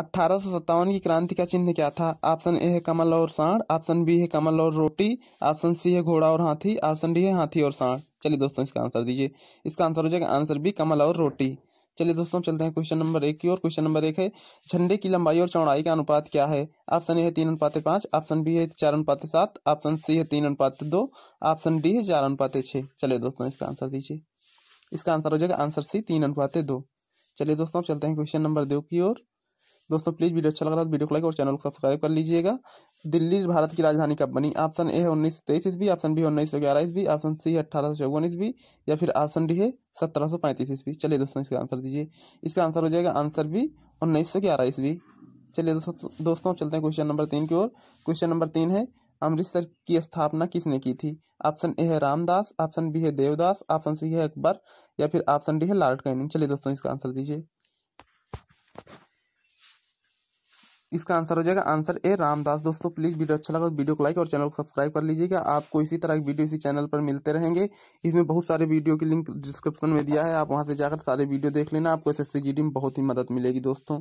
अट्ठारह की क्रांति का चिन्ह क्या था ऑप्शन ए है कमल और सांड ऑप्शन बी है कमल और रोटी ऑप्शन सी है घोड़ा और हाथी ऑप्शन डी है हाथी और सांड चलिए दोस्तों इसका आंसर दीजिए इसका आंसर हो जाएगा आंसर बी कमल और रोटी चलिए दोस्तों चलते हैं क्वेश्चन नंबर एक की और क्वेश्चन नंबर एक है झंडे की लंबाई और चौड़ाई का अनुपात क्या है ऑप्शन ए है तीन अनुपात पाँच ऑप्शन बी है चार अनुपात सात ऑप्शन सी है तीन अनुपात दो ऑप्शन डी है चार अनुपात छः चलिए दोस्तों इसका आंसर दीजिए इसका आंसर हो जाएगा आंसर सी तीन अनुपात दो चलिए दोस्तों चलते हैं क्वेश्चन नंबर दो की ओर दोस्तों प्लीज़ वीडियो अच्छा लग रहा है तो वीडियो को लाइक और चैनल को सब्सक्राइब कर लीजिएगा दिल्ली भारत की राजधानी कब बनी ऑप्शन ए है उन्नीस सौ तेईस ईस्वी ऑप्शन बी है उन्नीस सौ ग्यारह ईस्वी ऑप्शन सी है अठारह सौ चौवन ईस्वी या फिर ऑप्शन डी है सत्रह सौ पैंतीस ईस्वी चलिए दोस्तों इसका आंसर दीजिए इसका आंसर हो जाएगा आंसर बी उन्नीस सौ ग्यारह ईस्वी चलिए दोस्तों दोस्तों चलते हैं क्वेश्चन नंबर तीन की ओर क्वेश्चन नंबर तीन है अमृतसर की स्थापना किसने की थी ऑप्शन ए है रामदास ऑप्शन बी है देवदास ऑप्शन सी है अकबर या फिर ऑप्शन डी है लॉर्ड कैनिंग चलिए दोस्तों इसका आंसर दीजिए इसका आंसर हो जाएगा आंसर ए रामदास दोस्तों प्लीज वीडियो अच्छा लगा तो वीडियो को लाइक और चैनल को सब्सक्राइब कर लीजिएगा आपको इसी तरह की वीडियो इसी चैनल पर मिलते रहेंगे इसमें बहुत सारे वीडियो की लिंक डिस्क्रिप्शन में दिया है आप वहाँ से जाकर सारे वीडियो देख लेना आपको एस एस में बहुत ही मदद मिलेगी दोस्तों